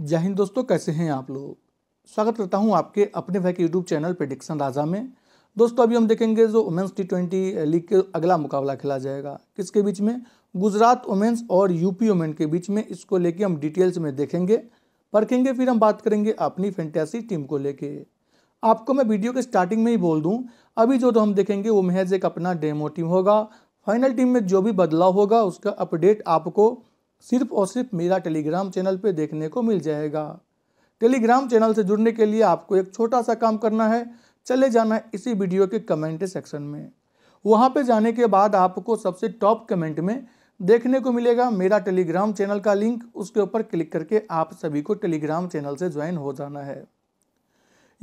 जय हिंद दोस्तों कैसे हैं आप लोग स्वागत करता हूं आपके अपने भाई के यूट्यूब चैनल प्रिडिक्शन राजा में दोस्तों अभी हम देखेंगे जो वुमेंस टी ट्वेंटी लीग के अगला मुकाबला खेला जाएगा किसके बीच में गुजरात वुमेंस और यूपी वुमेन के बीच में इसको लेके हम डिटेल्स में देखेंगे परखेंगे फिर हम बात करेंगे अपनी फैंटेसी टीम को लेके आपको मैं वीडियो के स्टार्टिंग में ही बोल दूँ अभी जो तो हम देखेंगे वो महज एक अपना डेमो टीम होगा फाइनल टीम में जो भी बदलाव होगा उसका अपडेट आपको सिर्फ और सिर्फ मेरा टेलीग्राम चैनल पर देखने को मिल जाएगा टेलीग्राम चैनल से जुड़ने के लिए आपको एक छोटा सा काम करना है चले जाना है इसी वीडियो के कमेंट सेक्शन में वहाँ पे जाने के बाद आपको सबसे टॉप कमेंट में देखने को मिलेगा मेरा टेलीग्राम चैनल का लिंक उसके ऊपर क्लिक करके आप सभी को टेलीग्राम चैनल से ज्वाइन हो जाना है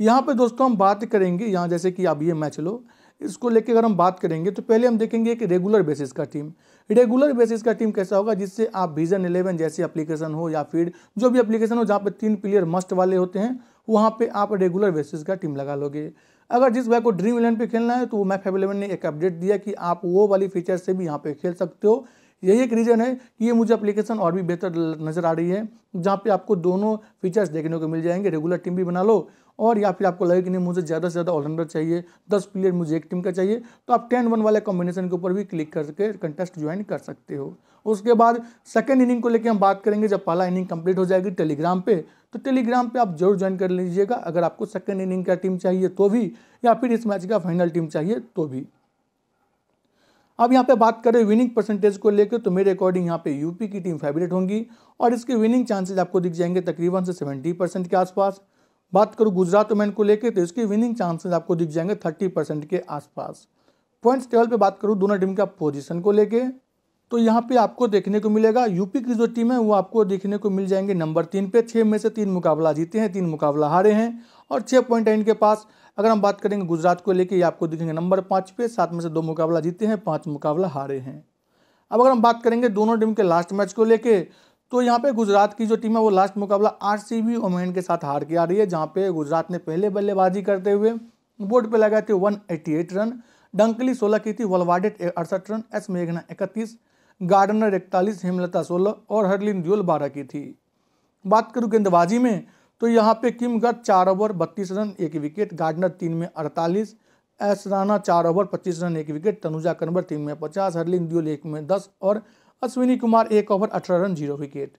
यहाँ पे दोस्तों हम बात करेंगे यहाँ जैसे कि आप ये मैच लो इसको लेके अगर हम बात करेंगे तो पहले हम देखेंगे एक रेगुलर बेसिस का टीम रेगुलर बेसिस का टीम कैसा होगा जिससे आप विजन इलेवन जैसी एप्लीकेशन हो या फिर जो भी एप्लीकेशन हो जहाँ पे तीन प्लेयर मस्ट वाले होते हैं वहाँ पे आप रेगुलर बेसिस का टीम लगा लोगे अगर जिस भाई को ड्रीम इलेवन पर खेलना है तो वो मैप इलेवन ने एक अपडेट दिया कि आप वो वाली फीचर से भी यहाँ पे खेल सकते हो यही एक रीज़न है कि ये मुझे एप्लीकेशन और भी बेहतर नज़र आ रही है जहाँ पे आपको दोनों फीचर्स देखने को मिल जाएंगे रेगुलर टीम भी बना लो और या फिर आपको लगे कि नहीं मुझे ज़्यादा से ज़्यादा ऑलराउंडर चाहिए दस प्लेयर मुझे एक टीम का चाहिए तो आप टेन वन वाले कॉम्बिनेशन के ऊपर भी क्लिक करके कंटेस्ट ज्वाइन कर सकते हो उसके बाद सेकेंड इनिंग को लेकर हम बात करेंगे जब पहला इनिंग कंप्लीट हो जाएगी टेलीग्राम पर तो टेलीग्राम पर आप जरूर ज्वाइन कर लीजिएगा अगर आपको सेकेंड इनिंग का टीम चाहिए तो भी या फिर इस मैच का फाइनल टीम चाहिए तो भी अब यहाँ पे बात करें विनिंग परसेंटेज को लेकर तो मेरे अकॉर्डिंग यहाँ पे यूपी की टीम फेवरेट होंगी और इसके विनिंग चांसेज आपको दिख जाएंगे तकरीबन से सेवेंटी परसेंट के आसपास बात करूँ गुजरात वुमेन को लेकर तो इसके विनिंग चांसेस आपको दिख जाएंगे थर्टी परसेंट के आसपास पॉइंट्स टेबल पे बात करूँ दोनों टीम का पोजीशन को लेके तो यहाँ पे आपको देखने को मिलेगा यूपी की जो टीम है वो आपको देखने को मिल जाएंगे नंबर तीन पे छः में से तीन मुकाबला जीते हैं तीन मुकाबला हारे हैं और छः पॉइंट इनके पास अगर हम बात करेंगे गुजरात को लेकर ये आपको दिखेंगे नंबर पाँच पे सात में से दो मुकाबला जीते हैं पाँच मुकाबला हारे हैं अब अगर हम बात करेंगे दोनों टीम के लास्ट मैच को लेकर तो यहाँ पे गुजरात की जो टीम है वो लास्ट मुकाबला आर सी बी ओमेन के साथ हार के आ रही है जहाँ पे गुजरात ने पहले बल्लेबाजी करते हुए बोर्ड पे लगाए थे 188 रन डंकली 16 की थी वलवाडेट अड़सठ रन एस मेघना 31 गार्डनर इकतालीस हेमलता 16 और हरलिन ड्यूल 12 की थी बात करूँ गेंदबाजी में तो यहाँ पे किम गर्ग चार ओवर बत्तीस रन एक विकेट गार्डनर तीन में अड़तालीस एस राना चार ओवर पच्चीस रन एक विकेट तनुजा कन्वर तीन में पचास हरलिन दियोल एक में दस और अश्विनी कुमार एक ओवर अठारह run zero wicket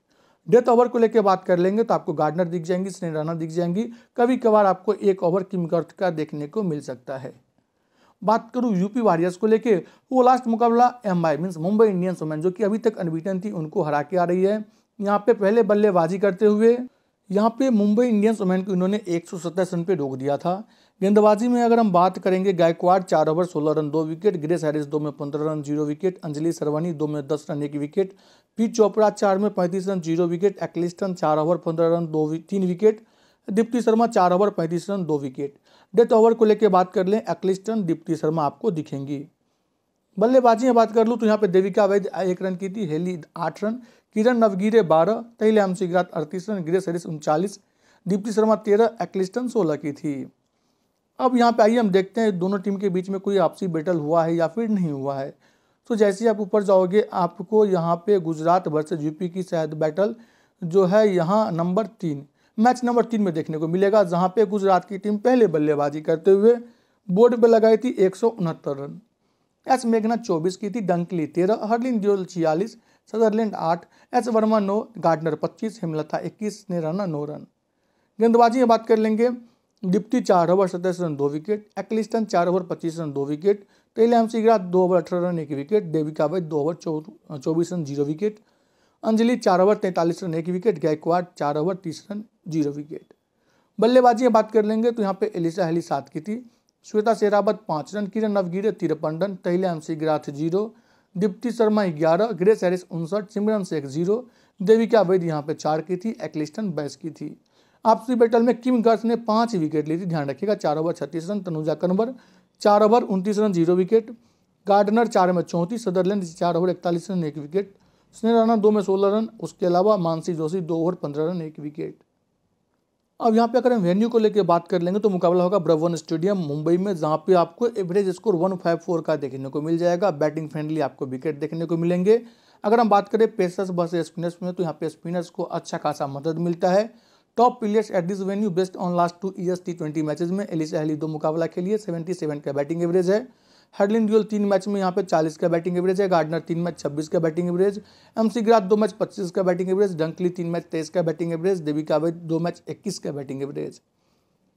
death over को लेकर बात कर लेंगे तो आपको गार्डनर दिख जाएंगी स्नेह रनर दिख जाएंगी कभी कभार आपको एक ओवर किम का देखने को मिल सकता है बात करूं यूपी वॉरियर्स को लेके वो लास्ट मुकाबला M I means Mumbai Indians women जो कि अभी तक अनबीटन थी उनको हरा के आ रही है यहाँ पे पहले बल्लेबाजी करते हुए यहाँ पे मुंबई इंडियंस वोमैन को इन्होंने एक रन पे रोक दिया था गेंदबाजी में अगर हम बात करेंगे गायकवाड़ चार ओवर सोलह रन दो विकेट ग्रेस हैरिस दो में पंद्रह run zero wicket Anjali Sarvani दो में दस रन एक विकेट पी चोपड़ा चार में पैंतीस रन जीरो विकेट एक्लिस्टन चार ओवर पंद्रह रन दो तीन विकेट दीप्ति शर्मा चार ओवर पैंतीस रन दो विकेट डेथ ओवर को लेकर बात कर लें एक्लिस्टन दीप्ति शर्मा आपको दिखेंगी बल्लेबाजी में बात कर लूँ तो यहाँ पे देविका वैद्य एक रन की थी हेली आठ रन किरण नवगीरे बारह तहिल हमसिगरात अड़तीस रन ग्रेस हरीश उनचालीस दीप्ति शर्मा तेरह एक्लिस्टन सोलह की थी अब यहाँ पे आइए हम देखते हैं दोनों टीम के बीच में कोई आपसी बैटल हुआ है या फिर नहीं हुआ है तो जैसे आप ऊपर जाओगे आपको यहाँ पे गुजरात वर्सेज यूपी की शायद बैटल जो है यहाँ नंबर तीन मैच नंबर तीन में देखने को मिलेगा जहाँ पे गुजरात की टीम पहले बल्लेबाजी करते हुए बोर्ड पर लगाई थी एक रन एस मेघना चौबीस की थी डंकली तेरह हरलिन ड्योल छियालीस सदरलैंड आठ एच वर्मा नौ गार्डनर पच्चीस हिमलता इक्कीस ने रना नौ रन गेंदबाजी में बात कर लेंगे डिप्टी चार ओवर सत्ताईस रन दो विकेट एक्लिस्टन चार ओवर पच्चीस रन दो विकेट ट्रेलियम सिगरा दो ओवर अठारह रन एक विकेट देविका वैद दो ओवर चौबीस रन जीरो विकेट अंजलि चार ओवर तैंतालीस रन एक विकेट गायकवाड चार ओवर तीस रन जीरो विकेट बल्लेबाजी में बात कर लेंगे तो यहाँ पे एलिसा हेली सात की थी श्वेता शेरावत पाँच रन किरण नवगिरे तिरपन run Tahlia McGrath zero Deepti Sharma ग्यारह ग्रेस हैरिस उनसठ सिमरन शेख जीरो देविका वैद यहाँ पे चार की थी एक्लिस्टन बैस की थी आपसी बैटल में किम गर्स ने पांच विकेट ली थी ध्यान रखिएगा चार ओवर छत्तीस रन तनुजा कन्वर चार ओवर उनतीस रन जीरो विकेट गार्डनर चार में चौंतीस सदरलैंड चार ओवर इकतालीस रन एक विकेट स्नेह राणा दो में सोलह रन उसके अलावा मानसी जोशी दो ओवर पंद्रह रन एक विकेट अब यहाँ पे अगर हम वेन्यू को लेकर बात कर लेंगे तो मुकाबला होगा ब्रवन स्टेडियम मुंबई में जहाँ पे आपको average score one five four का देखने को मिल जाएगा बैटिंग फ्रेंडली आपको विकेट देखने को मिलेंगे अगर हम बात करें पेसर्स बस स्पिनर्स में तो यहाँ पे स्पिनर्स को अच्छा खासा मदद मिलता है top players at this venue best on last two years T twenty matches में एलिस अहली दो मुकाबला के सेवेंटी सेवन का बैटिंग एवरेज है हर्लिन ड्यूल तीन मैच में यहाँ पे चालीस का बैटिंग एवरेज है गार्डनर तीन मैच छब्बीस का batting average McGrath दो मैच पच्चीस का बैटिंग एवरेज डंकली तीन मैच तेईस का बैटिंग एवरेज देवी कावे दो मैच इक्कीस का बैटिंग एवरेज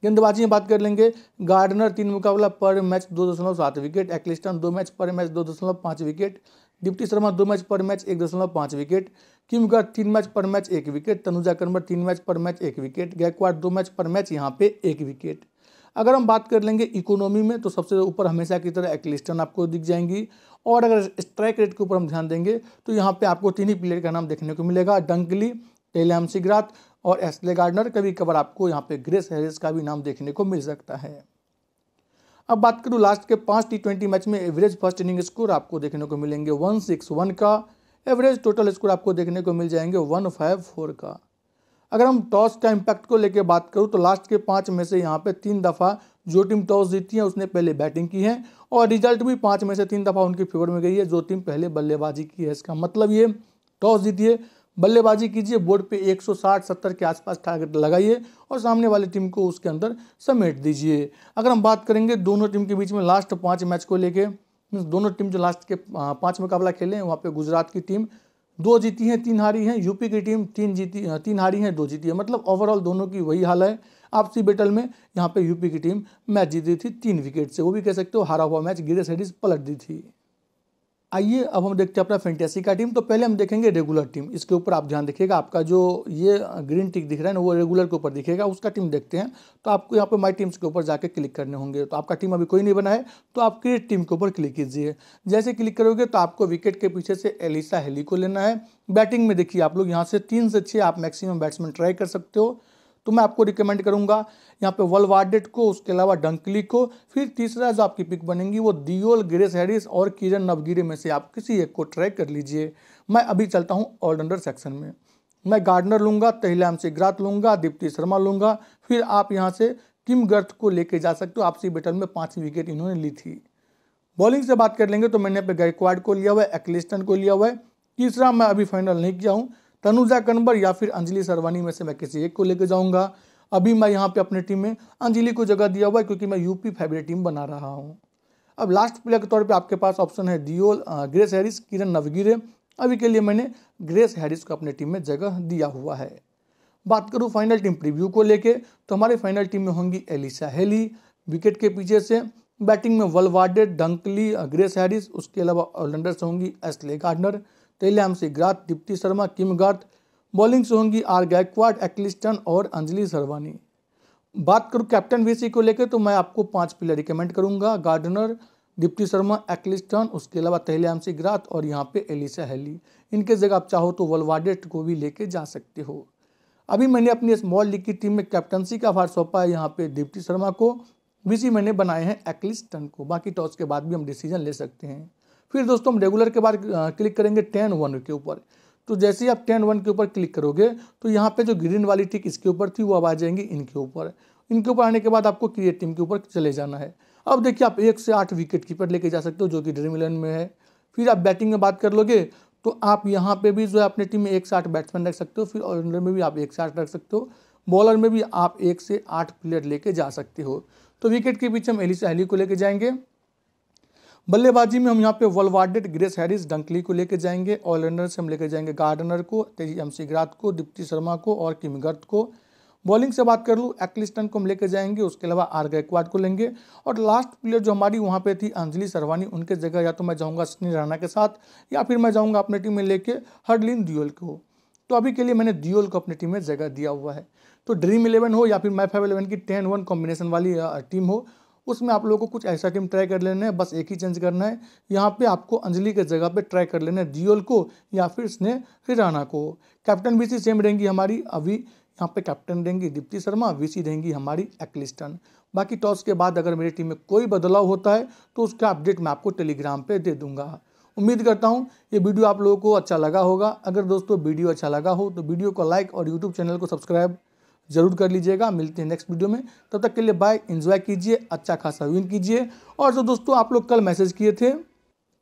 गेंदबाजी में बात कर लेंगे गार्डनर तीन मुकाबला पर मैच दो दशमलव सात विकेट एक्लिस्टन दो मैच पर मैच दो दशमलव पाँच विकेट दीप्ति शर्मा दो मैच पर मैच एक दशमलव पाँच विकेट गर्ग तीन मैच पर मैच एक विकेट तनुजा कर्मर तीन मैच पर मैच एक विकेट गैकवाड दो मैच पर मैच यहाँ पे एक विकेट अगर हम बात कर लेंगे इकोनॉमी में तो सबसे ऊपर हमेशा की तरह एक्लिस्टन आपको दिख जाएंगी और अगर स्ट्राइक रेट के ऊपर हम ध्यान देंगे तो यहाँ पे आपको तीन ही प्लेयर का नाम देखने को मिलेगा डंकली टेलम सिगरात और एसले गार्डनर कभी कभार आपको यहाँ पे ग्रेस हैरिस का भी नाम देखने को मिल सकता है अब बात करूँ लास्ट के पाँच टी ट्वेंटी मैच में एवरेज फर्स्ट इनिंग स्कोर आपको देखने को मिलेंगे वन सिक्स वन का एवरेज टोटल स्कोर आपको देखने को मिल जाएंगे वन फाइव फोर का अगर हम टॉस का इम्पैक्ट को लेकर बात करूँ तो लास्ट के पाँच में से यहाँ पे तीन दफ़ा जो टीम टॉस जीती है उसने पहले बैटिंग की है और रिजल्ट भी पाँच में से तीन दफ़ा उनकी फेवर में गई है जो टीम पहले बल्लेबाजी की है इसका मतलब ये टॉस जीतिए बल्लेबाजी कीजिए बोर्ड पे 160 70 के आसपास टारगेट लगाइए और सामने वाली टीम को उसके अंदर समेट दीजिए अगर हम बात करेंगे दोनों टीम के बीच में लास्ट पाँच मैच को लेकर मीन्स दोनों टीम जो लास्ट के पाँच मुकाबला खेले हैं वहाँ पे गुजरात की टीम दो जीती हैं तीन हारी हैं यूपी की टीम तीन जीती तीन हारी हैं दो जीती है मतलब ओवरऑल दोनों की वही हाल है आपसी बैटल में यहाँ पे यूपी की टीम मैच जीती थी तीन विकेट से वो भी कह सकते हो हारा हुआ मैच गिरे हेडिस पलट दी थी आइए अब हम देखते हैं अपना फेंटेसी का टीम तो पहले हम देखेंगे रेगुलर टीम इसके ऊपर आप ध्यान देखिएगा आपका जो ये ग्रीन टिक दिख रहा है ना वो रेगुलर के ऊपर दिखेगा उसका टीम देखते हैं तो आपको यहाँ पे माय टीम्स के ऊपर जाकर क्लिक करने होंगे तो आपका टीम अभी कोई नहीं बना है तो आप क्रिएट टीम के ऊपर क्लिक कीजिए जैसे क्लिक करोगे तो आपको विकेट के पीछे से एलिसा हेली को लेना है बैटिंग में देखिए आप लोग यहाँ से तीन से छः आप मैक्सिमम बैट्समैन ट्राई कर सकते हो तो मैं आपको रिकमेंड करूंगा यहाँ पे वलवाडेट को उसके अलावा डंकली को फिर तीसरा जो आपकी पिक बनेंगी वो दियोल ग्रेस हैरिस और किरण नवगिरी में से आप किसी एक को ट्रैक कर लीजिए मैं अभी चलता हूँ ऑलराउंडर सेक्शन में मैं गार्डनर लूँगा तहिलाम से ग्रात लूँगा दीप्ति शर्मा लूँगा फिर आप यहाँ से किम गर्थ को लेके जा सकते हो आपसी बैटल में पाँच विकेट इन्होंने ली थी बॉलिंग से बात कर लेंगे तो मैंने यहाँ पे गायकवाड को लिया हुआ है एक्लिस्टन को लिया हुआ है तीसरा मैं अभी फाइनल नहीं किया हूँ तनुजा कनबर या फिर अंजलि सरवानी में से मैं किसी एक को लेकर जाऊंगा अभी मैं यहाँ पे अपने टीम में अंजलि को जगह दिया हुआ है क्योंकि मैं यूपी फेवरेट टीम बना रहा हूँ अब लास्ट प्लेयर के तौर पे आपके पास ऑप्शन है डियोल ग्रेस हैरिस किरण नवगिरे अभी के लिए मैंने ग्रेस हैरिस को अपने टीम में जगह दिया हुआ है बात करूँ फाइनल टीम प्रीव्यू को लेके तो हमारे फाइनल टीम में होंगी एलिसा हेली विकेट के पीछे से बैटिंग में वलवाडे डंकली ग्रेस हैरिस उसके अलावा ऑलराउंडर से होंगी एसले गार्डनर से ग्रात Deepti Sharma Kim Garth bowling से होंगी आर गायकवाड एक्लिस्टन और अंजलि सरवानी बात करूँ कैप्टन वी को लेकर तो मैं आपको पांच प्लेयर रिकमेंड करूंगा गार्डनर दीप्ति शर्मा एक्लिस्टन उसके अलावा तहलियामसी ग्रात और यहाँ पे एलिसा हेली इनके जगह आप चाहो तो वलवाडेट को भी लेके जा सकते हो अभी मैंने अपनी स्मॉल लीग की टीम में कैप्टनसी का भार सौंपा है यहाँ पे दीप्ति शर्मा को बीसी मैंने बनाए हैं एक्लिस्टन को बाकी टॉस के बाद भी हम डिसीजन ले सकते हैं फिर दोस्तों हम रेगुलर के बाद क्लिक करेंगे टेन वन के ऊपर तो जैसे ही आप टेन वन के ऊपर क्लिक करोगे तो यहाँ पे जो ग्रीन वाली टिक इसके ऊपर थी वो अब आ जाएंगी इनके ऊपर इनके ऊपर आने के बाद आपको क्रिएट टीम के ऊपर चले जाना है अब देखिए आप एक से आठ विकेट कीपर लेके जा सकते हो जो कि ड्रीम इलेवन में है फिर आप बैटिंग में बात कर लोगे तो आप यहाँ पर भी जो है अपने टीम में एक से आठ बैट्समैन रख सकते हो फिर ऑलराउंडर में भी आप एक से आठ रख सकते हो बॉलर में भी आप एक से आठ प्लेयर लेके जा सकते हो तो विकेट के पीछे हम एलिस एली को लेके जाएंगे बल्लेबाजी में हम यहाँ पे वलवार्डेड ग्रेस हैरिस डंकली को लेकर जाएंगे ऑलराउंडर से हम लेकर जाएंगे गार्डनर को तेजी एम सिगरात को दीप्ति शर्मा को और गर्थ को बॉलिंग से बात कर लूँ एक्लिस्टन को हम लेकर जाएंगे उसके अलावा आर गायकवाड को लेंगे और लास्ट प्लेयर जो हमारी वहाँ पे थी अंजलि सरवानी उनके जगह या तो मैं जाऊँगा सनी राणा के साथ या फिर मैं जाऊँगा अपने टीम में लेके हरलिन दियोल को तो अभी के लिए मैंने दियोल को अपनी टीम में जगह दिया हुआ है तो ड्रीम इलेवन हो या फिर मैफ इलेवन की टेन वन कॉम्बिनेशन वाली टीम हो उसमें आप लोगों को कुछ ऐसा टीम ट्राई कर लेना है बस एक ही चेंज करना है यहाँ पे आपको अंजलि के जगह पे ट्राई कर लेना है डीओल को या फिर इसने हिराना को कैप्टन बीसी सेम रहेंगी हमारी अभी यहाँ पे कैप्टन रहेंगी दीप्ति शर्मा वीसी रहेंगी हमारी एक्लिस्टन बाकी टॉस के बाद अगर मेरी टीम में कोई बदलाव होता है तो उसका अपडेट मैं आपको टेलीग्राम पर दे दूँगा उम्मीद करता हूँ ये वीडियो आप लोगों को अच्छा लगा होगा अगर दोस्तों वीडियो अच्छा लगा हो तो वीडियो को लाइक और यूट्यूब चैनल को सब्सक्राइब ज़रूर कर लीजिएगा मिलते हैं नेक्स्ट वीडियो में तब तक के लिए बाय इन्जॉय कीजिए अच्छा खासा विन कीजिए और जो दोस्तों आप लोग कल मैसेज किए थे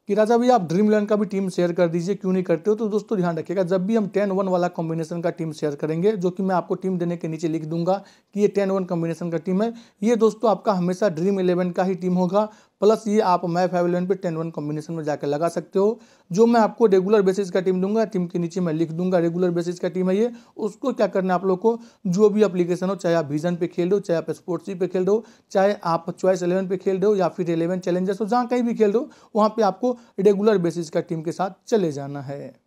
कि राजा भैया आप ड्रीम इलेवन का भी टीम शेयर कर दीजिए क्यों नहीं करते हो तो दोस्तों ध्यान रखिएगा जब भी हम टेन वन वाला कॉम्बिनेशन का टीम शेयर करेंगे जो कि मैं आपको टीम देने के नीचे लिख दूंगा कि ये टेन वन कॉम्बिनेशन का टीम है ये दोस्तों आपका हमेशा ड्रीम इलेवन का ही टीम होगा प्लस ये आप मैं फाइव इलेवन पर टेन वन कॉम्बिनेशन में जाकर लगा सकते हो जो मैं आपको रेगुलर बेसिस का टीम दूंगा टीम के नीचे मैं लिख दूंगा रेगुलर बेसिस का टीम है ये उसको क्या करना आप लोग को जो भी अपलीकेशन हो चाहे आप विजन पे खेल रहे हो चाहे आप स्पोर्ट्स पे खेल रहे हो चाहे आप चॉइस इलेवन पे खेल रहे हो या फिर इलेवन चैलेंजर्स हो जहाँ कहीं भी खेल रहे हो वहाँ पर आपको रेगुलर बेसिस का टीम के साथ चले जाना है